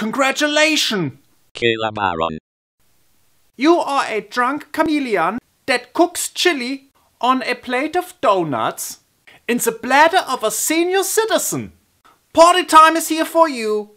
Congratulations! You are a drunk chameleon that cooks chili on a plate of donuts in the bladder of a senior citizen. Party time is here for you.